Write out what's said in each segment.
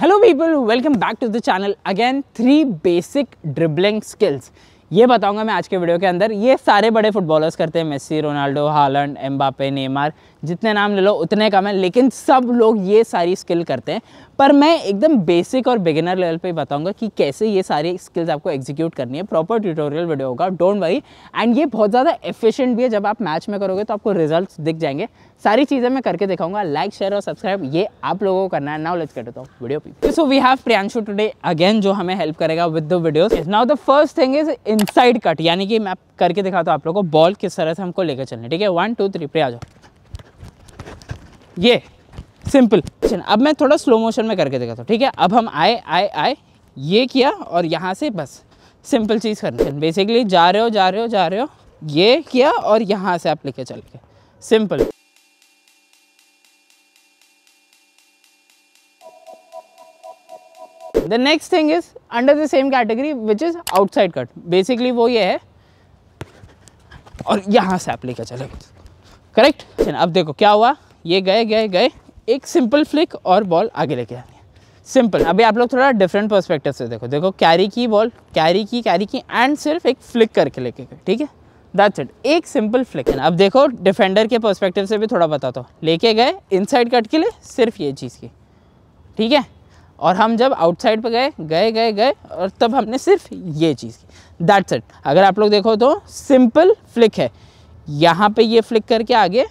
hello people welcome back to the channel again three basic dribbling skills ये बताऊंगा मैं आज के वीडियो के अंदर ये सारे बड़े फुटबॉलर्स करते हैं Messi Ronaldo Haaland Mbappe Neymar जितने नाम ले लो उतने कम है लेकिन सब लोग ये सारी स्किल करते हैं पर मैं एकदम बेसिक और बिगिनर लेवल पे बताऊंगा कि कैसे ये सारी स्किल्स आपको एग्जीक्यूट करनी है प्रॉपर ट्यूटोरियल वीडियो होगा डोंट वरी एंड ये बहुत ज़्यादा एफिशिएंट भी है जब आप मैच में करोगे तो आपको रिजल्ट दिख जाएंगे सारी चीज़ें मैं करके दिखाऊंगा लाइक शेयर और सब्सक्राइब ये आप लोगों को करना है नाउ लेट्स गेट तो वीडियो पी so we have Priyanshu today again जो हमें हेल्प करेगा with the videos now the first thing is inside cut यानी कि मैं करके दिखाता हूँ आप लोगों को बॉल किस तरह से हमको लेकर चलना ठीक है वन टू थ्री प्रिया जाओ ये सिंपल अब मैं थोड़ा स्लो मोशन में करके देखा था ठीक है अब हम आए आए आए ये किया और यहाँ से बस सिंपल चीज़ करनी है बेसिकली जा रहे हो जा रहे हो जा रहे हो ये किया और यहाँ से आप लेके चल के simple the next thing is under the same category which is outside cut basically वो ये है और यहाँ से आप लेकर चले करेक्ट अब देखो क्या हुआ ये गए गए गए एक सिंपल फ्लिक और बॉल आगे लेके आनी है सिंपल अभी आप लोग थोड़ा डिफरेंट पर्सपेक्टिव से देखो देखो कैरी की बॉल कैरी की कैरी की एंड सिर्फ एक फ्लिक करके लेके गए ठीक है दैट्स इट एक सिंपल फ्लिक है अब देखो डिफेंडर के पर्सपेक्टिव से भी थोड़ा बताता हूँ लेके गए इनसाइड कट के लिए सिर्फ ये चीज़ की ठीक है और हम जब आउटसाइड पर गए गए गए गए और तब हमने सिर्फ ये चीज़ की दैट्स इट अगर आप लोग देखो तो सिंपल फ्लिक है यहाँ पे ये फ्लिक करके आगे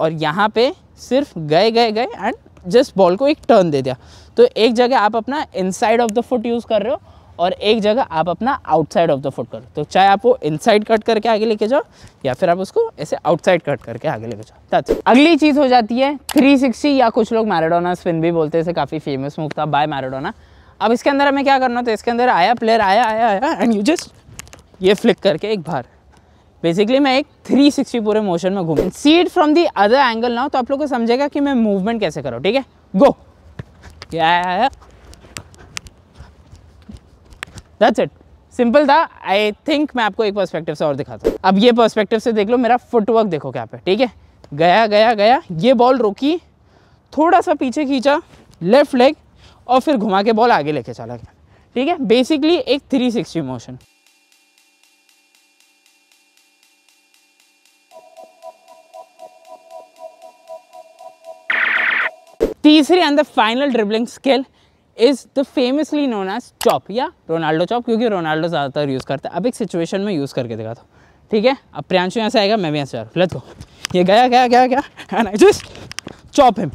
और यहाँ पे सिर्फ गए गए गए एंड जस्ट बॉल को एक टर्न दे दिया तो एक जगह आप अपना inside of the foot use कर रहे हो और एक जगह आप अपना आउटसाइड ऑफ द फुट कर तो चाहे आप वो इनसाइड कट करके आगे लेके जाओ या फिर आप उसको ऐसे आउटसाइड कट करके आगे लेके जाओ दैट्स अगली चीज़ हो जाती है 360 या कुछ लोग मैराडोना स्पिन भी बोलते हैं काफ़ी फेमस मूव था बाय मैराडोना अब इसके अंदर हमें क्या करना तो इसके अंदर आया प्लेयर आया आया आया एंड यू जस्ट ये फ्लिक करके एक बार बेसिकली मैं एक 360 पूरे मोशन में घूम see it from the other angle ना हो तो आप लोग को समझेगा कि मैं मूवमेंट कैसे करूँ ठीक है गो दैट्स इट सिंपल था आई थिंक मैं आपको एक पर्सपेक्टिव से और दिखाता हूँ अब ये पर्सपेक्टिव से देख लो मेरा फुटवर्क देखो क्या पे ठीक है गया गया गया ये बॉल रोकी थोड़ा सा पीछे खींचा लेफ्ट लेग और फिर घुमा के बॉल आगे लेके चला गया ठीक है बेसिकली एक 360 मोशन तीसरी and the final dribbling skill is the famously known as chop या रोनाल्डो चॉप क्योंकि रोनाल्डो ज़्यादातर यूज़ करता है अब एक सिचुएशन में यूज़ करके देखा था ठीक है अब प्रियांशु यहाँ से आएगा मैं भी यहाँ से आ रहा हूँ लेट्स गो ये गया गया गया गया and I just chop him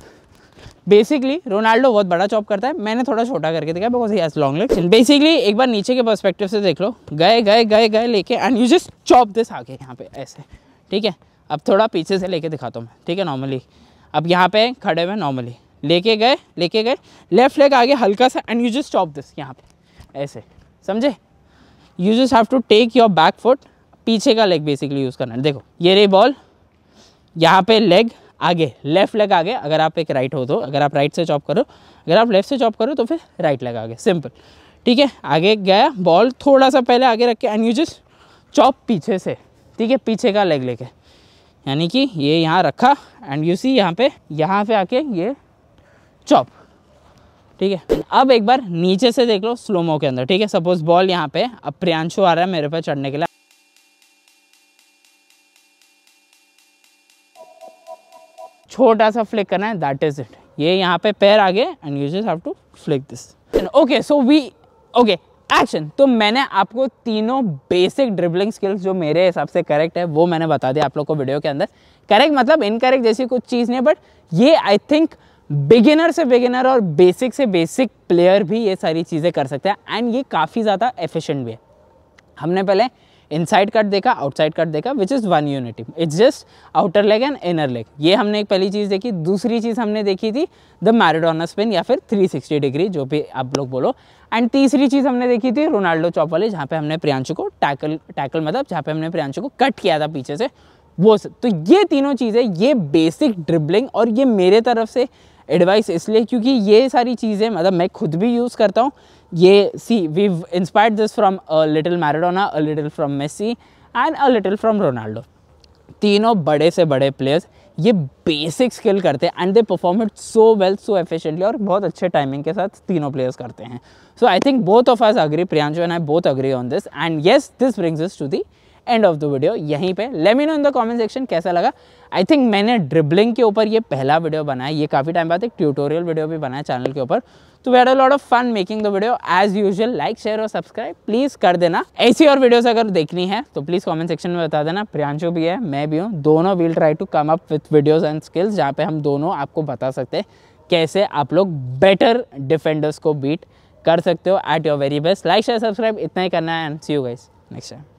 basically Ronaldo बहुत बड़ा चॉप करता है मैंने थोड़ा छोटा करके देखा because he has long legs basically एक बार नीचे के पर्सपेक्टिव से देख लो गए गए गए गए लेके and you just chop this आगे यहाँ पे ऐसे ठीक है अब थोड़ा पीछे से लेके दिखाता हूँ मैं ठीक है नॉर्मली अब यहाँ पे खड़े हुए नॉर्मली लेके गए लेके गए लेफ्ट लेग आगे हल्का सा and you just stop this यहाँ पे ऐसे समझे you just have to take your back foot पीछे का लेग बेसिकली यूज़ करना है देखो ये रे बॉल यहाँ पे लेग आगे लेफ्ट लेग आगे अगर आप एक राइट हो तो अगर आप राइट से चॉप करो अगर आप लेफ्ट से चॉप करो तो फिर राइट लेग आगे सिंपल ठीक है आगे गया बॉल थोड़ा सा पहले आगे रख के एंड यू जस्ट चॉप पीछे से ठीक है पीछे का लेग लेके यानी कि ये यहाँ रखा एंड यू सी यहाँ पे यहाँ पे आके ये चॉप ठीक है अब एक बार नीचे से देख लो स्लोमो के अंदर ठीक है सपोज बॉल यहाँ पे अब प्रियांशु आ रहा है मेरे पे चढ़ने के लिए छोटा सा फ्लिक करना है दैट इज इट ये यहाँ पे पैर आगे and you just have to flick this okay so we okay action तो मैंने आपको तीनों बेसिक ड्रिबलिंग स्किल्स जो मेरे हिसाब से करेक्ट है वो मैंने बता दिया आप लोग को वीडियो के अंदर करेक्ट मतलब इनकरेक्ट जैसी कुछ चीज़ नहीं बट ये आई थिंक बिगिनर से बिगिनर और बेसिक से बेसिक प्लेयर भी ये सारी चीज़ें कर सकते हैं एंड ये काफ़ी ज़्यादा एफिशिएंट भी है हमने पहले इनसाइड कट देखा आउटसाइड कट देखा which is one unity it's just outer leg and inner leg ये हमने एक पहली चीज़ देखी दूसरी चीज़ हमने देखी थी द मैरिडोना स्पिन या फिर 360 डिग्री जो भी आप लोग बोलो एंड तीसरी चीज़ हमने देखी थी रोनाल्डो चॉप वाले जहाँ पे हमने प्रियांशु को टैकल टैकल मतलब जहाँ पे हमने प्रियांशु को कट किया था पीछे से वो तो ये तीनों चीज़ें ये बेसिक ड्रिबलिंग और ये मेरे तरफ से एडवाइस इसलिए क्योंकि ये सारी चीज़ें मतलब मैं खुद भी यूज़ करता हूँ ये see we inspired this from a little Maradona a little from Messi and a little from Ronaldo तीनों बड़े से बड़े प्लेयर्स ये बेसिक स्किल करते हैं and they perform it so well so efficiently और बहुत अच्छे टाइमिंग के साथ तीनों प्लेयर्स करते हैं so I think both of us agree Priyanshu and I both agree on this and yes this brings is to the end of the video यहीं पे let me know in the comment section कैसा लगा I think मैंने dribbling के ऊपर ये पहला video बनाया ये काफ़ी टाइम बाद एक ट्यूटोरियल वीडियो भी बनाया चैनल के ऊपर तो we'd a lot of fun making the video as usual like share और सब्सक्राइब प्लीज़ कर देना ऐसी और वीडियोज अगर देखनी है तो प्लीज़ कॉमेंट सेक्शन में बता देना प्रियांशु भी है मैं भी हूँ दोनों will try to come up with videos and skills जहाँ पे हम दोनों आपको बता सकते हैं कैसे आप लोग बेटर डिफेंडर्स को बीट कर सकते हो at your very best like share subscribe इतना ही करना है and see you guys next time